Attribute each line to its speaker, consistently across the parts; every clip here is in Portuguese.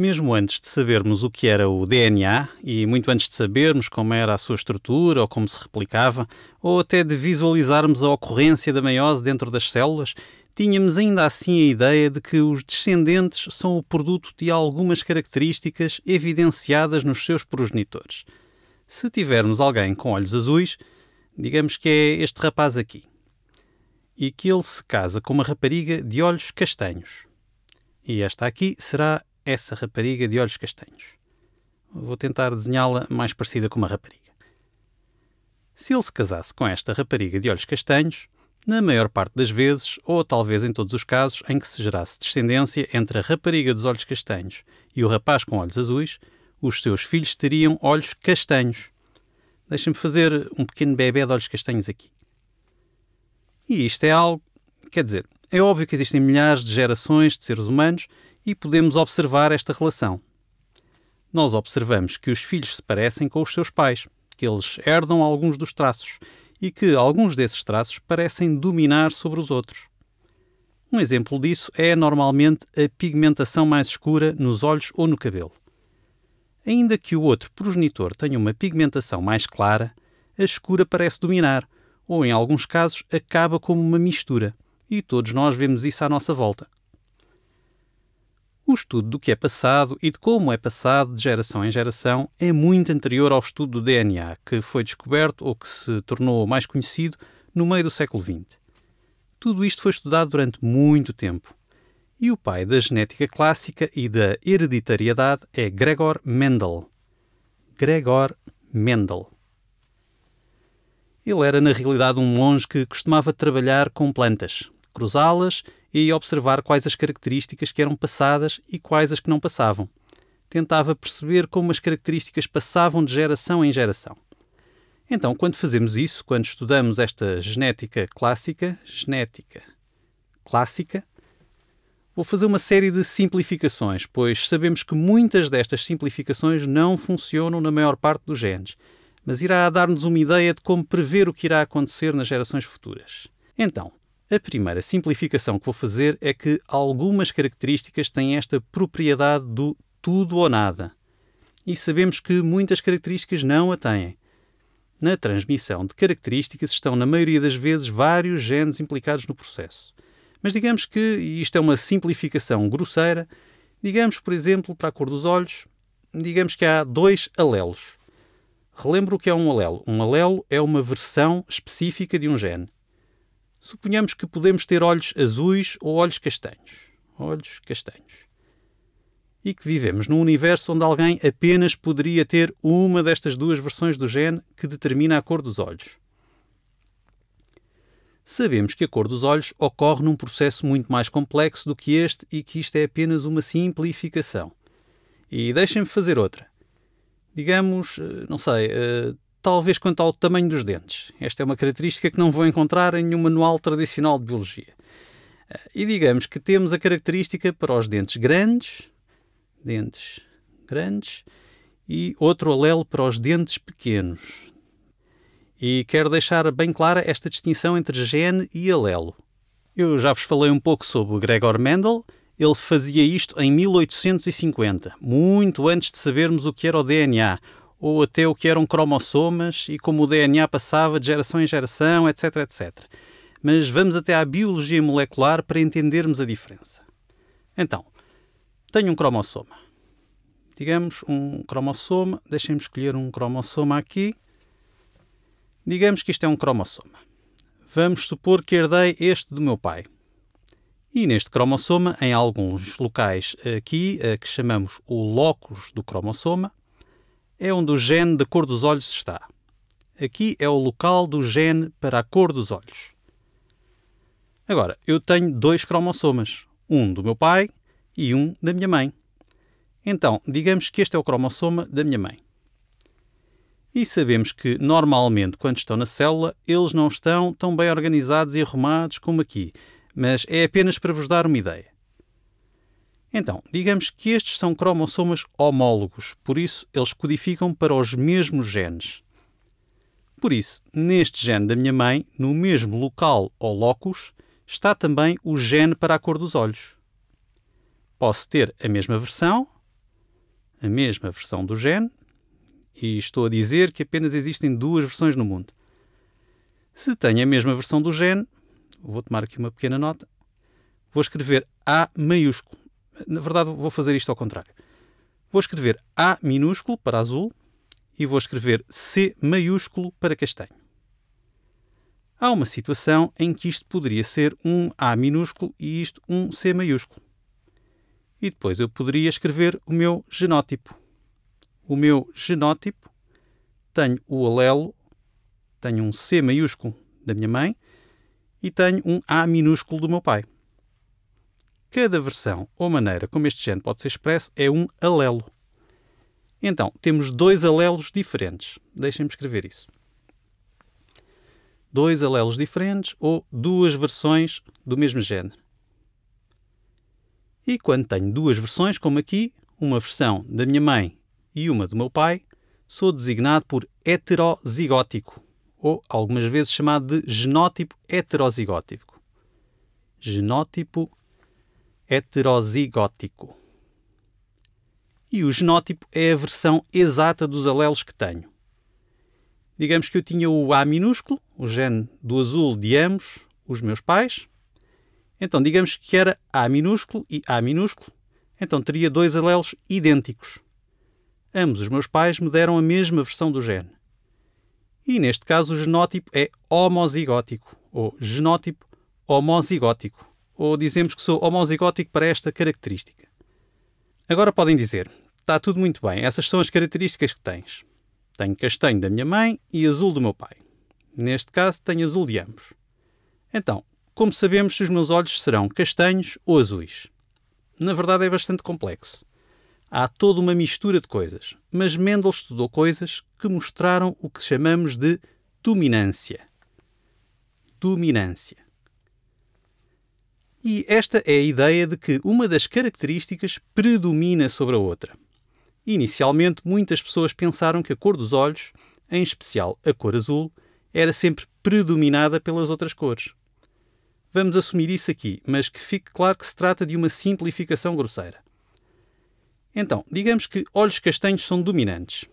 Speaker 1: Mesmo antes de sabermos o que era o DNA, e muito antes de sabermos como era a sua estrutura ou como se replicava, ou até de visualizarmos a ocorrência da meiose dentro das células, tínhamos ainda assim a ideia de que os descendentes são o produto de algumas características evidenciadas nos seus progenitores. Se tivermos alguém com olhos azuis, digamos que é este rapaz aqui, e que ele se casa com uma rapariga de olhos castanhos. E esta aqui será essa rapariga de olhos castanhos. Vou tentar desenhá-la mais parecida com uma rapariga. Se ele se casasse com esta rapariga de olhos castanhos, na maior parte das vezes, ou talvez em todos os casos em que se gerasse descendência entre a rapariga dos olhos castanhos e o rapaz com olhos azuis, os seus filhos teriam olhos castanhos. Deixem-me fazer um pequeno bebê de olhos castanhos aqui. E isto é algo. Quer dizer, é óbvio que existem milhares de gerações de seres humanos e podemos observar esta relação. Nós observamos que os filhos se parecem com os seus pais, que eles herdam alguns dos traços e que alguns desses traços parecem dominar sobre os outros. Um exemplo disso é normalmente a pigmentação mais escura nos olhos ou no cabelo. Ainda que o outro progenitor tenha uma pigmentação mais clara, a escura parece dominar, ou em alguns casos acaba como uma mistura, e todos nós vemos isso à nossa volta. O estudo do que é passado e de como é passado de geração em geração é muito anterior ao estudo do DNA, que foi descoberto ou que se tornou mais conhecido no meio do século XX. Tudo isto foi estudado durante muito tempo. E o pai da genética clássica e da hereditariedade é Gregor Mendel. Gregor Mendel. Ele era, na realidade, um monge que costumava trabalhar com plantas, cruzá-las e observar quais as características que eram passadas e quais as que não passavam. Tentava perceber como as características passavam de geração em geração. Então, quando fazemos isso, quando estudamos esta genética clássica, genética clássica, vou fazer uma série de simplificações, pois sabemos que muitas destas simplificações não funcionam na maior parte dos genes, mas irá dar-nos uma ideia de como prever o que irá acontecer nas gerações futuras. Então, a primeira simplificação que vou fazer é que algumas características têm esta propriedade do tudo ou nada. E sabemos que muitas características não a têm. Na transmissão de características estão, na maioria das vezes, vários genes implicados no processo. Mas digamos que isto é uma simplificação grosseira. Digamos, por exemplo, para a cor dos olhos, digamos que há dois alelos. Relembro o que é um alelo. Um alelo é uma versão específica de um gene. Suponhamos que podemos ter olhos azuis ou olhos castanhos. Olhos castanhos. E que vivemos num universo onde alguém apenas poderia ter uma destas duas versões do gene que determina a cor dos olhos. Sabemos que a cor dos olhos ocorre num processo muito mais complexo do que este e que isto é apenas uma simplificação. E deixem-me fazer outra. Digamos, eh, não sei, eh, talvez quanto ao tamanho dos dentes. Esta é uma característica que não vão encontrar em nenhum manual tradicional de biologia. Eh, e digamos que temos a característica para os dentes grandes, dentes grandes, e outro alelo para os dentes pequenos. E quero deixar bem clara esta distinção entre gene e alelo. Eu já vos falei um pouco sobre o Gregor Mendel. Ele fazia isto em 1850, muito antes de sabermos o que era o DNA, ou até o que eram cromossomas e como o DNA passava de geração em geração, etc, etc. Mas vamos até à biologia molecular para entendermos a diferença. Então, tenho um cromossoma. Digamos um cromossoma, deixem-me escolher um cromossoma aqui. Digamos que isto é um cromossoma. Vamos supor que herdei este do meu pai. E neste cromossoma, em alguns locais aqui, eh, que chamamos o locus do cromossoma, é onde o gene da cor dos olhos está. Aqui é o local do gene para a cor dos olhos. Agora, eu tenho dois cromossomas, um do meu pai e um da minha mãe. Então, digamos que este é o cromossoma da minha mãe. E sabemos que, normalmente, quando estão na célula, eles não estão tão bem organizados e arrumados como aqui, mas é apenas para vos dar uma ideia. Então, digamos que estes são cromossomas homólogos, por isso eles codificam para os mesmos genes. Por isso, neste gene da minha mãe, no mesmo local ou locus, está também o gene para a cor dos olhos. Posso ter a mesma versão, a mesma versão do gene, e estou a dizer que apenas existem duas versões no mundo. Se tenho a mesma versão do gene, vou tomar aqui uma pequena nota, vou escrever A maiúsculo na verdade, vou fazer isto ao contrário. Vou escrever A minúsculo para azul e vou escrever C maiúsculo para castanho. Há uma situação em que isto poderia ser um A minúsculo e isto um C maiúsculo. E depois eu poderia escrever o meu genótipo. O meu genótipo tenho o alelo, tenho um C maiúsculo da minha mãe e tenho um A minúsculo do meu pai. Cada versão ou maneira como este gene pode ser expresso é um alelo. Então, temos dois alelos diferentes. Deixem-me escrever isso. Dois alelos diferentes ou duas versões do mesmo gene. E quando tenho duas versões, como aqui, uma versão da minha mãe e uma do meu pai, sou designado por heterozigótico, ou algumas vezes chamado de genótipo heterozigótico. Genótipo heterozigótico. E o genótipo é a versão exata dos alelos que tenho. Digamos que eu tinha o A minúsculo, o gene do azul de ambos os meus pais. Então, digamos que era A minúsculo e A minúsculo. Então, teria dois alelos idênticos. Ambos os meus pais me deram a mesma versão do gene. E neste caso, o genótipo é homozigótico, ou genótipo homozigótico ou dizemos que sou homozigótico para esta característica. Agora podem dizer: está tudo muito bem, essas são as características que tens. Tenho castanho da minha mãe e azul do meu pai. Neste caso, tenho azul de ambos. Então, como sabemos se os meus olhos serão castanhos ou azuis? Na verdade, é bastante complexo. Há toda uma mistura de coisas, mas Mendel estudou coisas que mostraram o que chamamos de dominância. Dominância. E esta é a ideia de que uma das características predomina sobre a outra. Inicialmente, muitas pessoas pensaram que a cor dos olhos, em especial a cor azul, era sempre predominada pelas outras cores. Vamos assumir isso aqui, mas que fique claro que se trata de uma simplificação grosseira. Então, digamos que olhos castanhos são dominantes.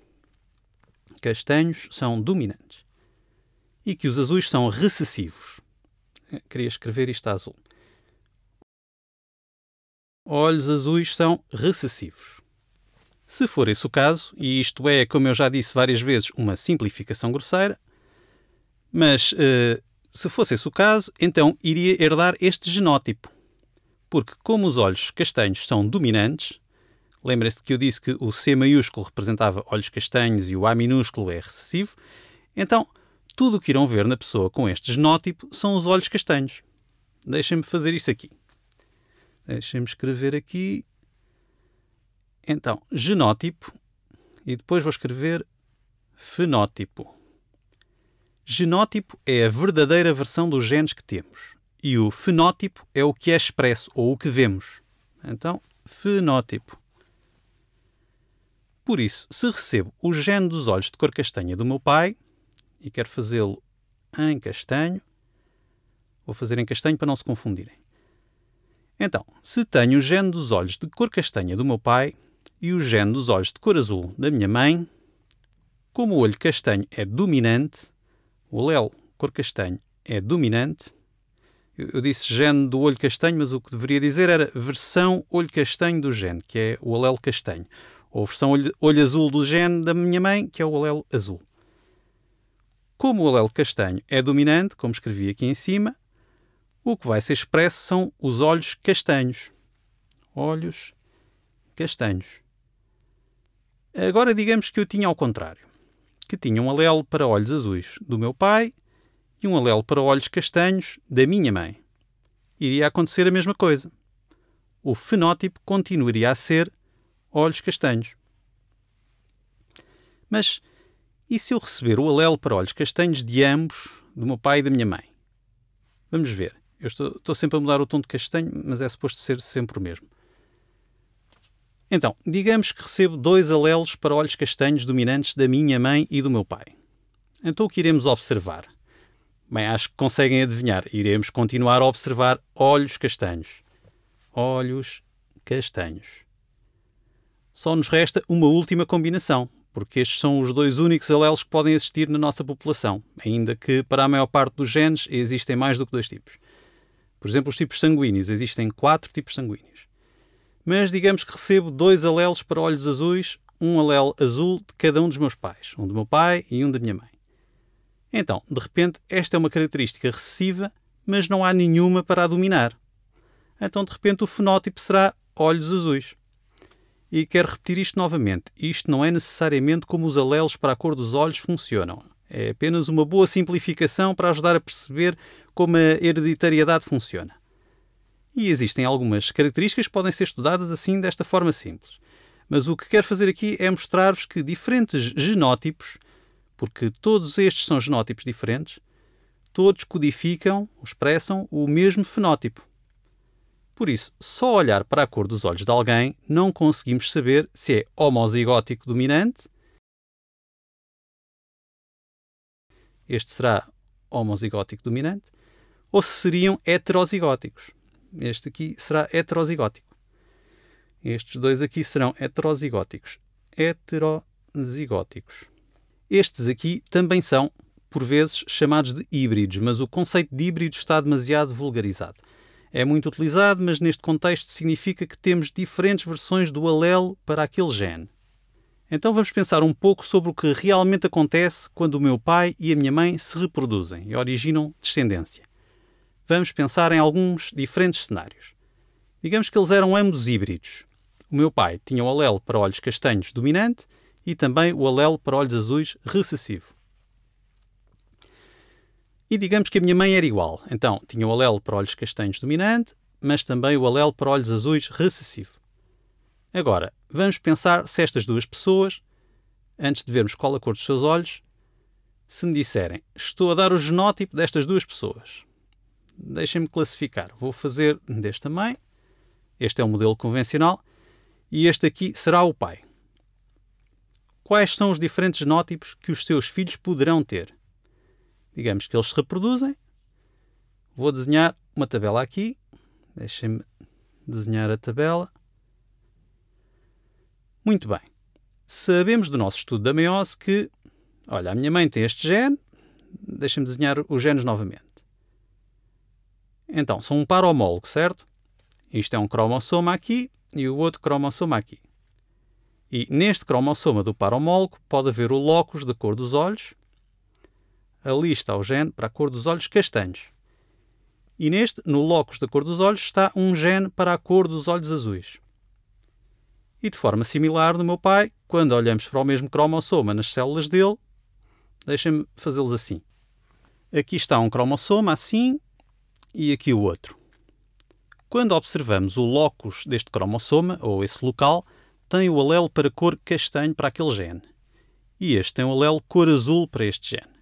Speaker 1: Castanhos são dominantes. E que os azuis são recessivos. Eh, queria escrever isto a azul olhos azuis são recessivos. Se for esse o caso, e isto é, como eu já disse várias vezes, uma simplificação grosseira, mas uh, se fosse esse o caso, então iria herdar este genótipo. Porque, como os olhos castanhos são dominantes, lembra-se que eu disse que o C maiúsculo representava olhos castanhos e o A minúsculo é recessivo, então tudo o que irão ver na pessoa com este genótipo são os olhos castanhos. Deixem-me fazer isso aqui. Deixem-me escrever aqui. Então, genótipo. E depois vou escrever fenótipo. Genótipo é a verdadeira versão dos genes que temos. E o fenótipo é o que é expresso ou o que vemos. Então, fenótipo. Por isso, se recebo o gene dos olhos de cor castanha do meu pai e quero fazê-lo em castanho, vou fazer em castanho para não se confundirem. Então, se tenho o gene dos olhos de cor castanha do meu pai e o gene dos olhos de cor azul da minha mãe, como o olho castanho é dominante, o alelo cor castanho é dominante, eu disse gene do olho castanho, mas o que deveria dizer era versão olho castanho do gene, que é o alelo castanho, ou versão olho, olho azul do gene da minha mãe, que é o alelo azul. Como o alelo castanho é dominante, como escrevi aqui em cima, o que vai ser expresso são os olhos castanhos. Olhos castanhos. Agora digamos que eu tinha ao contrário, que tinha um alelo para olhos azuis do meu pai e um alelo para olhos castanhos da minha mãe. Iria acontecer a mesma coisa. O fenótipo continuaria a ser olhos castanhos. Mas e se eu receber o alelo para olhos castanhos de ambos, do meu pai e da minha mãe? Vamos ver. Eu estou, estou sempre a mudar o tom de castanho, mas é suposto ser sempre o mesmo. Então, digamos que recebo dois alelos para olhos castanhos dominantes da minha mãe e do meu pai. Então, o que iremos observar? Bem, acho que conseguem adivinhar. Iremos continuar a observar olhos castanhos. Olhos castanhos. Só nos resta uma última combinação, porque estes são os dois únicos alelos que podem existir na nossa população, ainda que para a maior parte dos genes existem mais do que dois tipos. Por exemplo, os tipos sanguíneos. Existem quatro tipos sanguíneos. Mas digamos que recebo dois alelos para olhos azuis, um alelo azul de cada um dos meus pais, um do meu pai e um da minha mãe. Então, de repente, esta é uma característica recessiva, mas não há nenhuma para a dominar. Então, de repente, o fenótipo será olhos azuis. E quero repetir isto novamente. Isto não é necessariamente como os alelos para a cor dos olhos funcionam. É apenas uma boa simplificação para ajudar a perceber como a hereditariedade funciona. E existem algumas características que podem ser estudadas assim, desta forma simples. Mas o que quero fazer aqui é mostrar-vos que diferentes genótipos, porque todos estes são genótipos diferentes, todos codificam, expressam o mesmo fenótipo. Por isso, só olhar para a cor dos olhos de alguém não conseguimos saber se é homozigótico dominante este será homozigótico dominante, ou se seriam heterozigóticos. Este aqui será heterozigótico. Estes dois aqui serão heterozigóticos. Heterozigóticos. Estes aqui também são, por vezes, chamados de híbridos, mas o conceito de híbrido está demasiado vulgarizado. É muito utilizado, mas neste contexto significa que temos diferentes versões do alelo para aquele gene. Então vamos pensar um pouco sobre o que realmente acontece quando o meu pai e a minha mãe se reproduzem e originam descendência. Vamos pensar em alguns diferentes cenários. Digamos que eles eram ambos híbridos. O meu pai tinha o alelo para olhos castanhos dominante e também o alelo para olhos azuis recessivo. E digamos que a minha mãe era igual. Então, tinha o alelo para olhos castanhos dominante, mas também o alelo para olhos azuis recessivo. Agora, vamos pensar se estas duas pessoas, antes de vermos qual a cor dos seus olhos, se me disserem, estou a dar o genótipo destas duas pessoas. Deixem-me classificar. Vou fazer deste mãe. Este é o modelo convencional. E este aqui será o pai. Quais são os diferentes genótipos que os seus filhos poderão ter? Digamos que eles se reproduzem. Vou desenhar uma tabela aqui. Deixem-me desenhar a tabela. Muito bem. Sabemos do nosso estudo da meiose que, olha, a minha mãe tem este gene, deixa-me desenhar os genes novamente. Então, são um par homólogo, certo? Isto é um cromossoma aqui e o outro cromossoma aqui. E neste cromossoma do par homólogo pode haver o locus da cor dos olhos. Ali está o gene para a cor dos olhos castanhos. E neste, no locus da cor dos olhos, está um gene para a cor dos olhos azuis. E de forma similar no meu pai, quando olhamos para o mesmo cromossoma nas células dele, deixem-me fazê-los assim. Aqui está um cromossoma assim e aqui o outro. Quando observamos o locus deste cromossoma, ou esse local, tem o alelo para cor castanho para aquele gene. E este tem o alelo cor azul para este gene.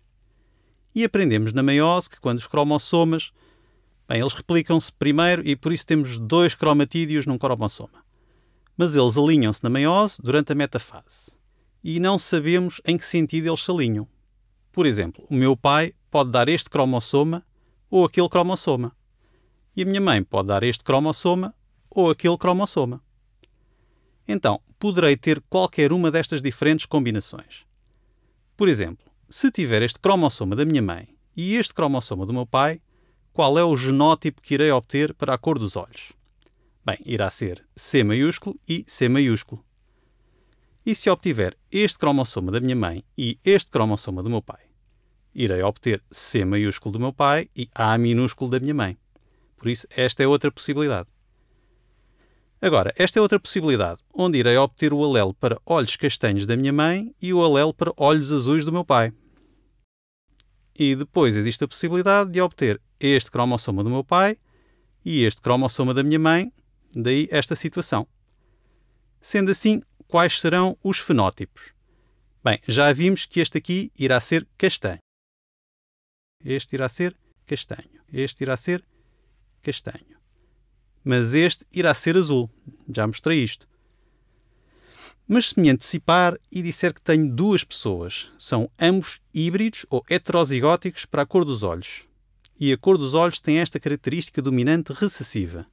Speaker 1: E aprendemos na meiose que quando os cromossomas, bem, eles replicam-se primeiro e por isso temos dois cromatídeos num cromossoma mas eles alinham-se na meiose durante a metafase e não sabemos em que sentido eles se alinham. Por exemplo, o meu pai pode dar este cromossoma ou aquele cromossoma, e a minha mãe pode dar este cromossoma ou aquele cromossoma. Então, poderei ter qualquer uma destas diferentes combinações. Por exemplo, se tiver este cromossoma da minha mãe e este cromossoma do meu pai, qual é o genótipo que irei obter para a cor dos olhos? Bem, irá ser C maiúsculo e C maiúsculo. E se obtiver este cromossoma da minha mãe e este cromossoma do meu pai? Irei obter C maiúsculo do meu pai e A minúsculo da minha mãe. Por isso, esta é outra possibilidade. Agora, esta é outra possibilidade, onde irei obter o alelo para olhos castanhos da minha mãe e o alelo para olhos azuis do meu pai. E depois existe a possibilidade de obter este cromossoma do meu pai e este cromossoma da minha mãe Daí esta situação. Sendo assim, quais serão os fenótipos? Bem, já vimos que este aqui irá ser castanho. Este irá ser castanho. Este irá ser castanho. Mas este irá ser azul. Já mostrei isto. Mas se me antecipar e disser que tenho duas pessoas, são ambos híbridos ou heterozigóticos para a cor dos olhos. E a cor dos olhos tem esta característica dominante recessiva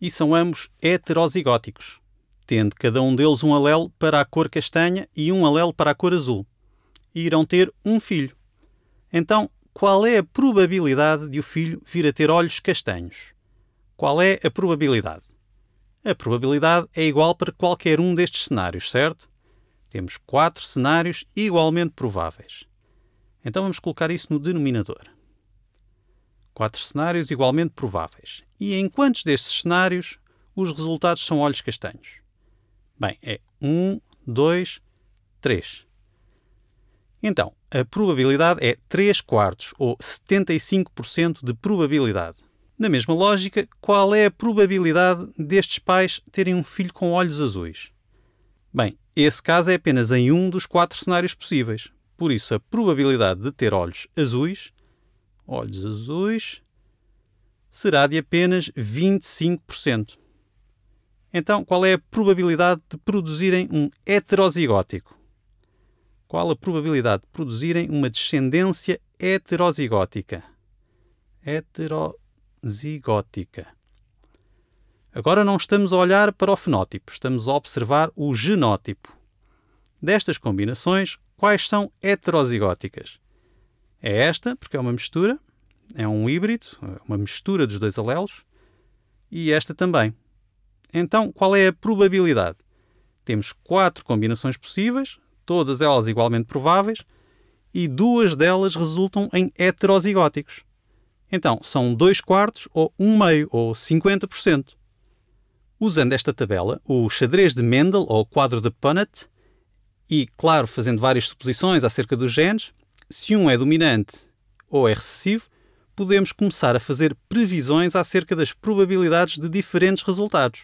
Speaker 1: e são ambos heterozigóticos, tendo cada um deles um alelo para a cor castanha e um alelo para a cor azul, e irão ter um filho. Então, qual é a probabilidade de o filho vir a ter olhos castanhos? Qual é a probabilidade? A probabilidade é igual para qualquer um destes cenários, certo? Temos quatro cenários igualmente prováveis. Então vamos colocar isso no denominador. Quatro cenários igualmente prováveis. E em quantos destes cenários os resultados são olhos castanhos? Bem, é 1, 2, 3. Então, a probabilidade é 3 quartos, ou 75% de probabilidade. Na mesma lógica, qual é a probabilidade destes pais terem um filho com olhos azuis? Bem, esse caso é apenas em um dos quatro cenários possíveis. Por isso, a probabilidade de ter olhos azuis, olhos azuis, será de apenas 25%. Então, qual é a probabilidade de produzirem um heterozigótico? Qual a probabilidade de produzirem uma descendência heterozigótica? Heterozigótica. Agora não estamos a olhar para o fenótipo, estamos a observar o genótipo. Destas combinações, quais são heterozigóticas? É esta, porque é uma mistura, é um híbrido, uma mistura dos dois alelos, e esta também. Então, qual é a probabilidade? Temos quatro combinações possíveis, todas elas igualmente prováveis, e duas delas resultam em heterozigóticos. Então, são dois quartos ou um meio, ou 50%. Usando esta tabela, o xadrez de Mendel, ou quadro de Punnett, e, claro, fazendo várias suposições acerca dos genes, se um é dominante ou é recessivo, podemos começar a fazer previsões acerca das probabilidades de diferentes resultados.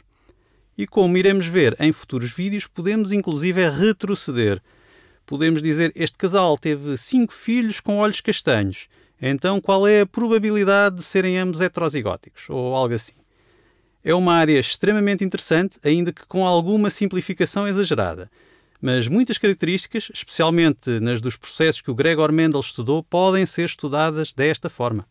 Speaker 1: E como iremos ver em futuros vídeos, podemos inclusive retroceder. Podemos dizer este casal teve cinco filhos com olhos castanhos, então qual é a probabilidade de serem ambos heterozigóticos, ou algo assim. É uma área extremamente interessante, ainda que com alguma simplificação exagerada. Mas muitas características, especialmente nas dos processos que o Gregor Mendel estudou, podem ser estudadas desta forma.